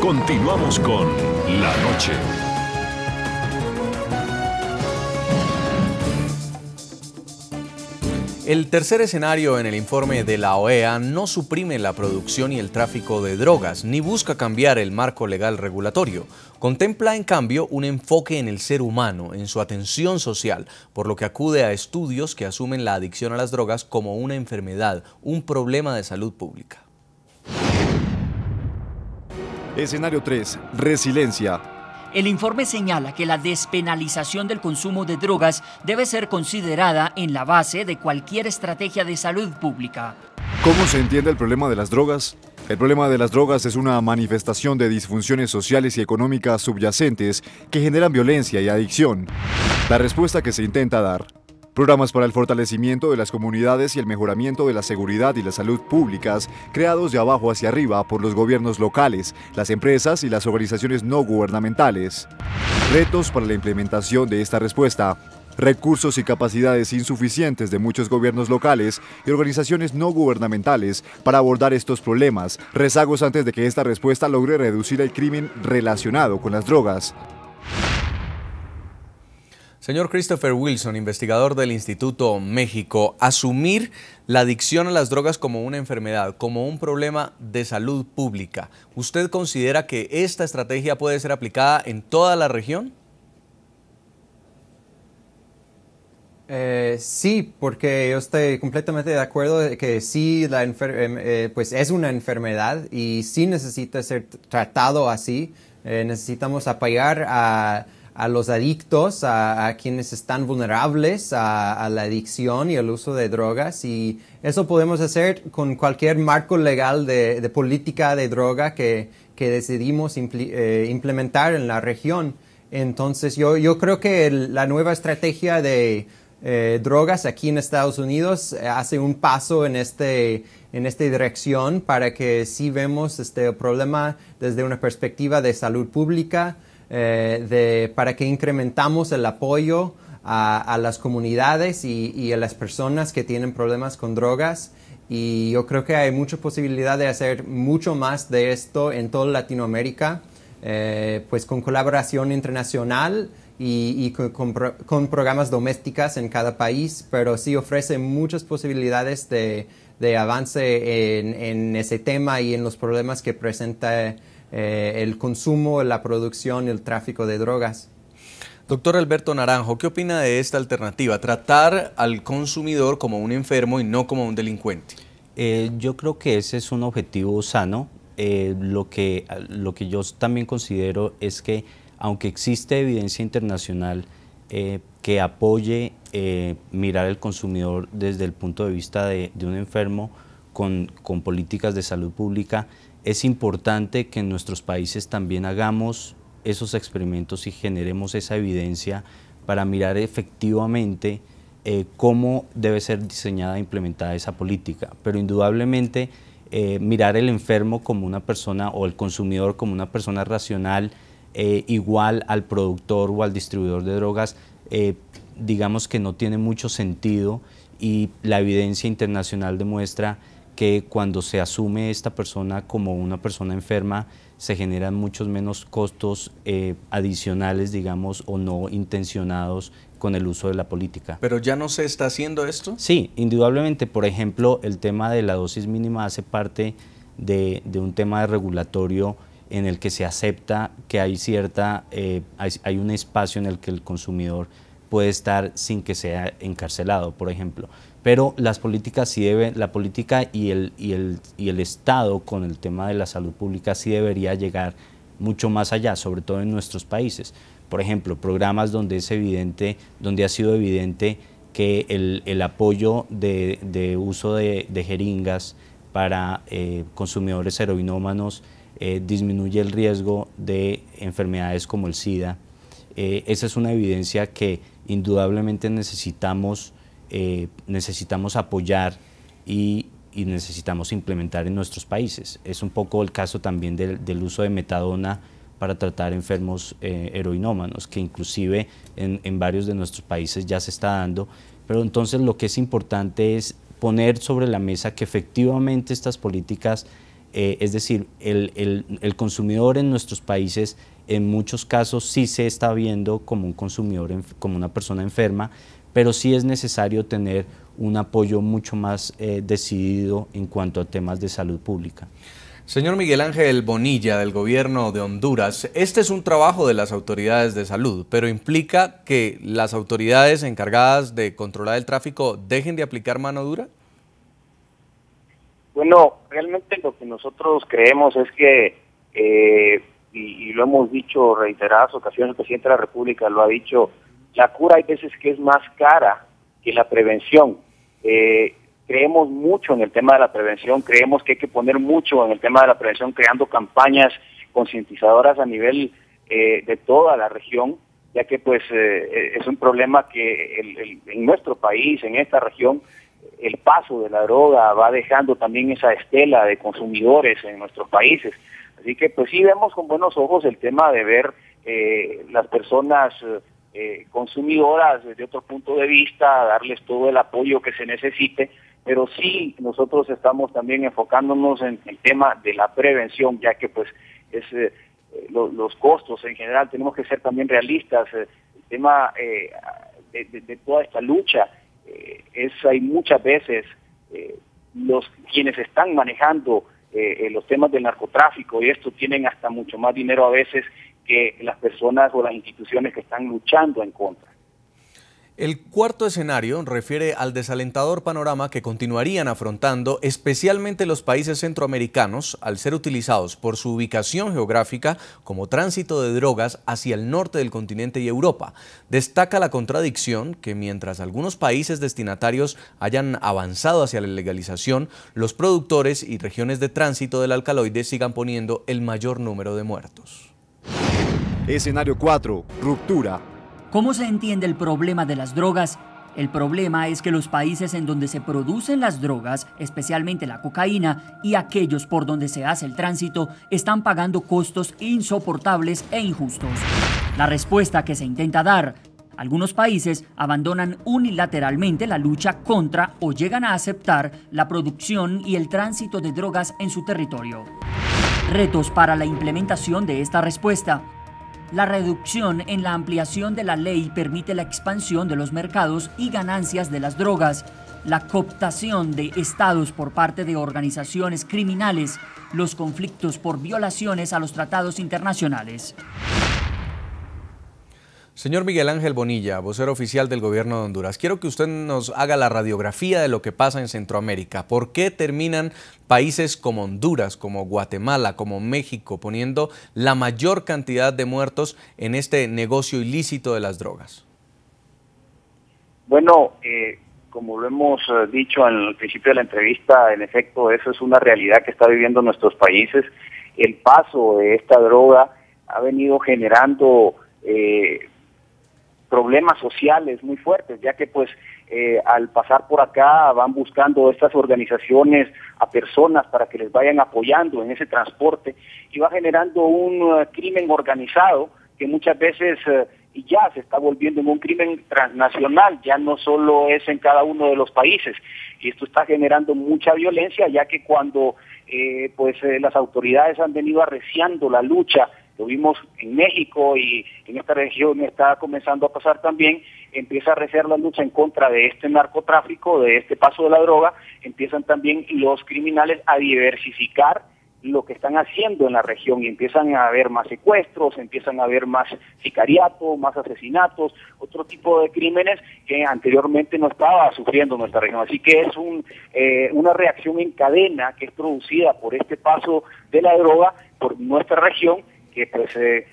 Continuamos con La Noche. El tercer escenario en el informe de la OEA no suprime la producción y el tráfico de drogas, ni busca cambiar el marco legal regulatorio. Contempla, en cambio, un enfoque en el ser humano, en su atención social, por lo que acude a estudios que asumen la adicción a las drogas como una enfermedad, un problema de salud pública. Escenario 3. Resiliencia. El informe señala que la despenalización del consumo de drogas debe ser considerada en la base de cualquier estrategia de salud pública. ¿Cómo se entiende el problema de las drogas? El problema de las drogas es una manifestación de disfunciones sociales y económicas subyacentes que generan violencia y adicción. La respuesta que se intenta dar Programas para el fortalecimiento de las comunidades y el mejoramiento de la seguridad y la salud públicas, creados de abajo hacia arriba por los gobiernos locales, las empresas y las organizaciones no gubernamentales. Retos para la implementación de esta respuesta. Recursos y capacidades insuficientes de muchos gobiernos locales y organizaciones no gubernamentales para abordar estos problemas, rezagos antes de que esta respuesta logre reducir el crimen relacionado con las drogas. Señor Christopher Wilson, investigador del Instituto México, asumir la adicción a las drogas como una enfermedad, como un problema de salud pública, ¿usted considera que esta estrategia puede ser aplicada en toda la región? Eh, sí, porque yo estoy completamente de acuerdo de que sí, em, eh, pues es una enfermedad y sí necesita ser tratado así. Eh, necesitamos apoyar a a los adictos, a, quienes están vulnerables a, la adicción y al uso de drogas. Y eso podemos hacer con cualquier marco legal de, política de droga que, que decidimos eh, implementar en la región. Entonces yo, creo que la nueva estrategia de eh, drogas aquí en Estados Unidos eh, hace un paso en, este, esta dirección para que si vemos este problema desde una perspectiva de salud pública, eh, de, para que incrementamos el apoyo a, a las comunidades y, y, a las personas que tienen problemas con drogas. Y yo creo que hay mucha posibilidad de hacer mucho más de esto en toda Latinoamérica, eh, pues con colaboración internacional y, y con, programas domésticas en cada país, pero sí ofrece muchas posibilidades de, de avance en, en, ese tema y en los problemas que presenta eh, el consumo, la producción, y el tráfico de drogas. Doctor Alberto Naranjo, ¿qué opina de esta alternativa? Tratar al consumidor como un enfermo y no como un delincuente. Eh, yo creo que ese es un objetivo sano. Eh, lo, que, yo también considero es que, aunque existe evidencia internacional que apoye mirar al consumidor desde el punto de vista de, un enfermo con políticas de salud pública, es importante que en nuestros países también hagamos esos experimentos y generemos esa evidencia para mirar efectivamente eh, cómo debe ser diseñada e implementada esa política. Pero indudablemente eh, mirar el enfermo como una persona o el consumidor como una persona racional, eh, igual al productor o al distribuidor de drogas, digamos que no tiene mucho sentido y la evidencia internacional demuestra que cuando se asume esta persona como una persona enferma, se generan muchos menos costos eh, adicionales, digamos, o no intencionados con el uso de la política. ¿Pero ya no se está haciendo esto? Sí, indudablemente. Por ejemplo, el tema de la dosis mínima hace parte de, un tema de regulatorio en el que se acepta que hay cierta, eh, hay un espacio en el que el consumidor puede estar sin que sea encarcelado, por ejemplo pero las políticas sí deben, la política y el, y, el, y el Estado con el tema de la salud pública sí debería llegar mucho más allá, sobre todo en nuestros países. Por ejemplo, programas donde es evidente, donde ha sido evidente que el, apoyo de, uso de, jeringas para eh, consumidores heroinómanos eh, disminuye el riesgo de enfermedades como el SIDA. Eh, esa es una evidencia que indudablemente necesitamos eh, necesitamos apoyar y, necesitamos implementar en nuestros países. Es un poco el caso también del, uso de metadona para tratar enfermos eh, heroinómanos, que inclusive en, varios de nuestros países ya se está dando. Pero entonces lo que es importante es poner sobre la mesa que efectivamente estas políticas eh, es decir, el, el, consumidor en nuestros países en muchos casos sí se está viendo como un consumidor, como una persona enferma, pero sí es necesario tener un apoyo mucho más eh, decidido en cuanto a temas de salud pública. Señor Miguel Ángel Bonilla del gobierno de Honduras, este es un trabajo de las autoridades de salud, pero implica que las autoridades encargadas de controlar el tráfico dejen de aplicar mano dura? Bueno, realmente lo que nosotros creemos es que, eh, y, lo hemos dicho reiteradas ocasiones, el presidente de la República lo ha dicho, la cura hay veces que es más cara que la prevención. Eh, creemos mucho en el tema de la prevención, creemos que hay que poner mucho en el tema de la prevención creando campañas concientizadoras a nivel eh, de toda la región, ya que pues eh, es un problema que en nuestro país, en esta región, el paso de la droga va dejando también esa estela de consumidores en nuestros países. Así que pues sí vemos con buenos ojos el tema de ver las personas eh, consumidoras desde otro punto de vista, darles todo el apoyo que se necesite, pero sí nosotros estamos también enfocándonos en el tema de la prevención, ya que pues es, eh, los costos en general tenemos que ser también realistas, eh, el tema de, de, toda esta lucha es hay muchas veces los quienes están manejando los temas del narcotráfico y esto tienen hasta mucho más dinero a veces que las personas o las instituciones que están luchando en contra. El cuarto escenario refiere al desalentador panorama que continuarían afrontando especialmente los países centroamericanos al ser utilizados por su ubicación geográfica como tránsito de drogas hacia el norte del continente y Europa. Destaca la contradicción que mientras algunos países destinatarios hayan avanzado hacia la legalización, los productores y regiones de tránsito del alcaloide sigan poniendo el mayor número de muertos. Escenario 4. Ruptura. ¿Cómo se entiende el problema de las drogas? El problema es que los países en donde se producen las drogas, especialmente la cocaína, y aquellos por donde se hace el tránsito, están pagando costos insoportables e injustos. La respuesta que se intenta dar algunos países abandonan unilateralmente la lucha contra o llegan a aceptar la producción y el tránsito de drogas en su territorio. Retos para la implementación de esta respuesta. La reducción en la ampliación de la ley permite la expansión de los mercados y ganancias de las drogas, la cooptación de estados por parte de organizaciones criminales, los conflictos por violaciones a los tratados internacionales. Señor Miguel Ángel Bonilla, vocero oficial del gobierno de Honduras, quiero que usted nos haga la radiografía de lo que pasa en Centroamérica. ¿Por qué terminan países como Honduras, como Guatemala, como México, poniendo la mayor cantidad de muertos en este negocio ilícito de las drogas? Bueno, eh, como lo hemos eh, dicho al principio de la entrevista, en efecto, eso es una realidad que está viviendo nuestros países. El paso de esta droga ha venido generando... Eh, problemas sociales muy fuertes, ya que pues eh, al pasar por acá van buscando estas organizaciones a personas para que les vayan apoyando en ese transporte y va generando un eh, crimen organizado que muchas veces eh, ya se está volviendo en un crimen transnacional, ya no solo es en cada uno de los países y esto está generando mucha violencia, ya que cuando pues las autoridades han venido arreciando la lucha lo vimos en México y en esta región está comenzando a pasar también, empieza a recer la lucha en contra de este narcotráfico, de este paso de la droga, empiezan también los criminales a diversificar lo que están haciendo en la región y empiezan a haber más secuestros, empiezan a haber más sicariatos, más asesinatos, otro tipo de crímenes que anteriormente no estaba sufriendo nuestra región. Así que es eh, una reacción en cadena que es producida por este paso de la droga por nuestra región que pues, eh,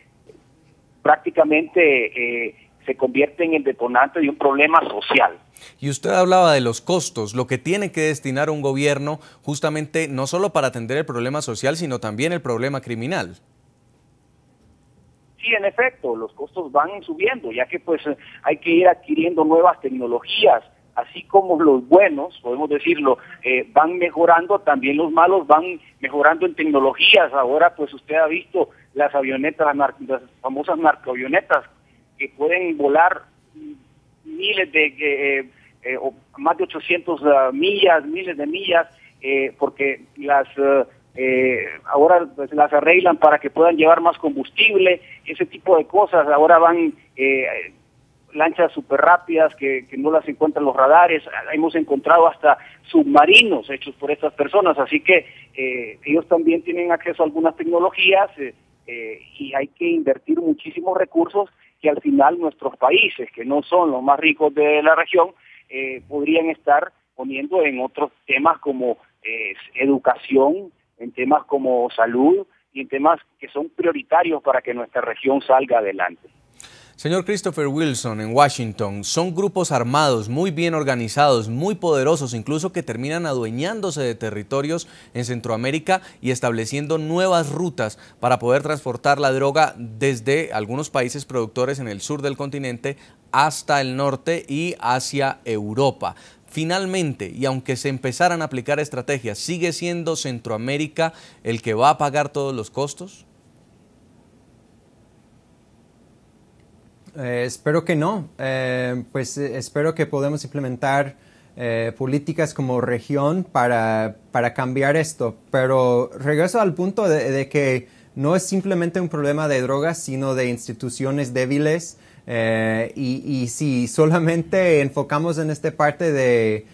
prácticamente eh, se convierte en el detonante de un problema social. Y usted hablaba de los costos, lo que tiene que destinar un gobierno justamente no solo para atender el problema social, sino también el problema criminal. Sí, en efecto, los costos van subiendo, ya que pues hay que ir adquiriendo nuevas tecnologías, así como los buenos, podemos decirlo, eh, van mejorando, también los malos van mejorando en tecnologías. Ahora, pues usted ha visto las avionetas, las, famosas narcoavionetas, que pueden volar miles de, eh, eh, más de 800 ah, millas, miles de millas, porque las... ahora pues, las arreglan para que puedan llevar más combustible, ese tipo de cosas, ahora van eh, lanchas súper rápidas que, no las encuentran los radares, hemos encontrado hasta submarinos hechos por estas personas, así que eh, ellos también tienen acceso a algunas tecnologías eh, eh, y hay que invertir muchísimos recursos que al final nuestros países, que no son los más ricos de la región, podrían estar poniendo en otros temas como educación, en temas como salud y en temas que son prioritarios para que nuestra región salga adelante. Señor Christopher Wilson, en Washington, son grupos armados, muy bien organizados, muy poderosos, incluso que terminan adueñándose de territorios en Centroamérica y estableciendo nuevas rutas para poder transportar la droga desde algunos países productores en el sur del continente hasta el norte y hacia Europa. Finalmente, y aunque se empezaran a aplicar estrategias, ¿sigue siendo Centroamérica el que va a pagar todos los costos? Eh, espero que no. Eh, pues eh, espero que podamos implementar políticas como región para, cambiar esto. Pero regreso al punto de, que no es simplemente un problema de drogas, sino de instituciones débiles. Y, si solamente enfocamos en esta parte de,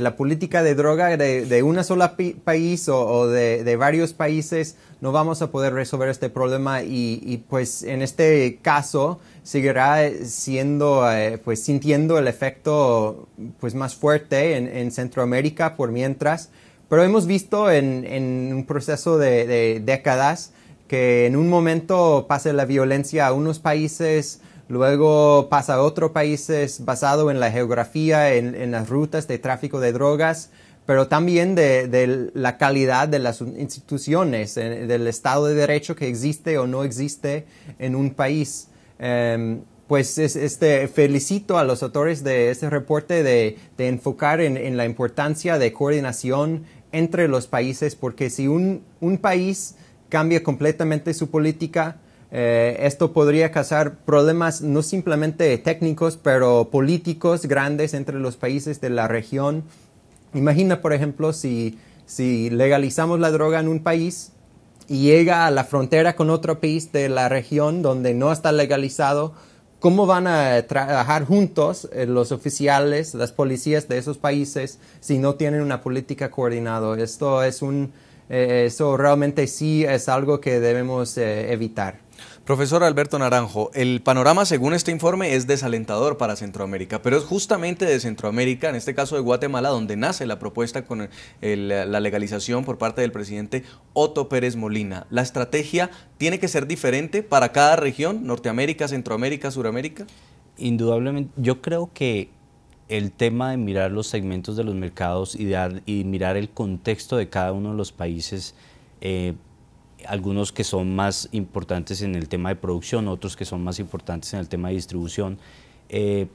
la política de droga de, de una sola país o, o de varios países, no vamos a poder resolver este problema y, y, pues en este caso seguirá eh, siendo, eh, pues sintiendo el efecto pues más fuerte en, Centroamérica por mientras, pero hemos visto en, un proceso de, décadas que en un momento pasa la violencia a unos países, luego pasa a otros países basado en la geografía, en, las rutas de tráfico de drogas, pero también de, de, la calidad de las instituciones, eh, del Estado de Derecho que existe o no existe en un país. Em, pues este, felicito a los autores de este reporte de, enfocar en, la importancia de coordinación entre los países, porque si un, país cambia completamente su política, eh, esto podría causar problemas no simplemente técnicos, pero políticos grandes entre los países de la región. Imagina, por ejemplo, si legalizamos la droga en un país, y llega a la frontera con otro país de la región donde no está legalizado, ¿cómo van a trabajar juntos eh, los oficiales, las policías de esos países si no tienen una política coordinada? Esto es un, eh, eso realmente sí es algo que debemos eh, evitar. Profesor Alberto Naranjo, el panorama según este informe es desalentador para Centroamérica, pero es justamente de Centroamérica, en este caso de Guatemala, donde nace la propuesta con la legalización por parte del presidente Otto Pérez Molina. ¿La estrategia tiene que ser diferente para cada región, Norteamérica, Centroamérica, Suramérica? Indudablemente, yo creo que el tema de mirar los segmentos de los mercados y, mirar el contexto de cada uno de los países eh, algunos que son más importantes en el tema de producción, otros que son más importantes en el tema de distribución. Eh,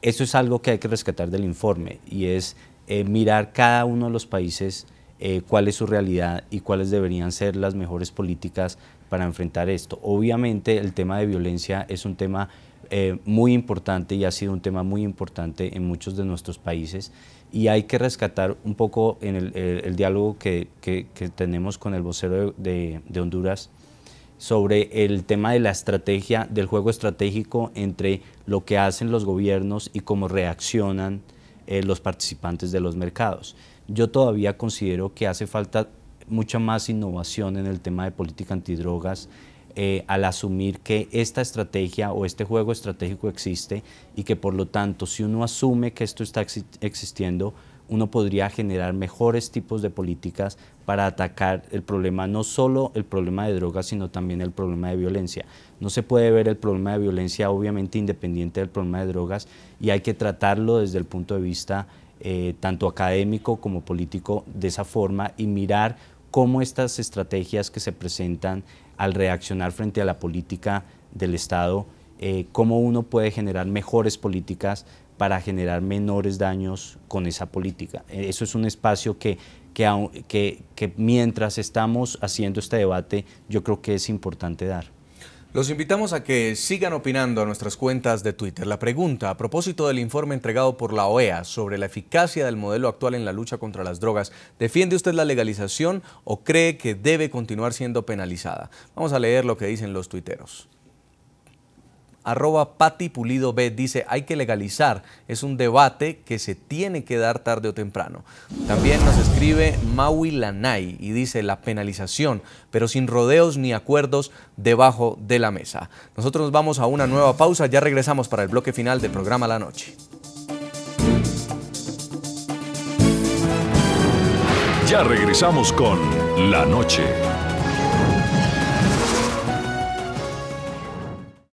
eso es algo que hay que rescatar del informe y es eh, mirar cada uno de los países eh, cuál es su realidad y cuáles deberían ser las mejores políticas para enfrentar esto. Obviamente el tema de violencia es un tema eh, muy importante y ha sido un tema muy importante en muchos de nuestros países y hay que rescatar un poco en el, diálogo que, tenemos con el vocero de, Honduras sobre el tema de la estrategia, del juego estratégico entre lo que hacen los gobiernos y cómo reaccionan eh, los participantes de los mercados. Yo todavía considero que hace falta mucha más innovación en el tema de política antidrogas, eh, al asumir que esta estrategia o este juego estratégico existe y que por lo tanto si uno asume que esto está existiendo, uno podría generar mejores tipos de políticas para atacar el problema, no solo el problema de drogas, sino también el problema de violencia. No se puede ver el problema de violencia obviamente independiente del problema de drogas y hay que tratarlo desde el punto de vista eh, tanto académico como político de esa forma y mirar cómo estas estrategias que se presentan al reaccionar frente a la política del Estado, eh, cómo uno puede generar mejores políticas para generar menores daños con esa política. Eh, eso es un espacio que, que mientras estamos haciendo este debate, yo creo que es importante dar. Los invitamos a que sigan opinando a nuestras cuentas de Twitter. La pregunta a propósito del informe entregado por la OEA sobre la eficacia del modelo actual en la lucha contra las drogas, ¿defiende usted la legalización o cree que debe continuar siendo penalizada? Vamos a leer lo que dicen los tuiteros. Arroba Pati Pulido B dice, hay que legalizar. Es un debate que se tiene que dar tarde o temprano. También nos escribe Maui Lanay y dice, la penalización, pero sin rodeos ni acuerdos debajo de la mesa. Nosotros vamos a una nueva pausa, ya regresamos para el bloque final del programa La Noche. Ya regresamos con La Noche.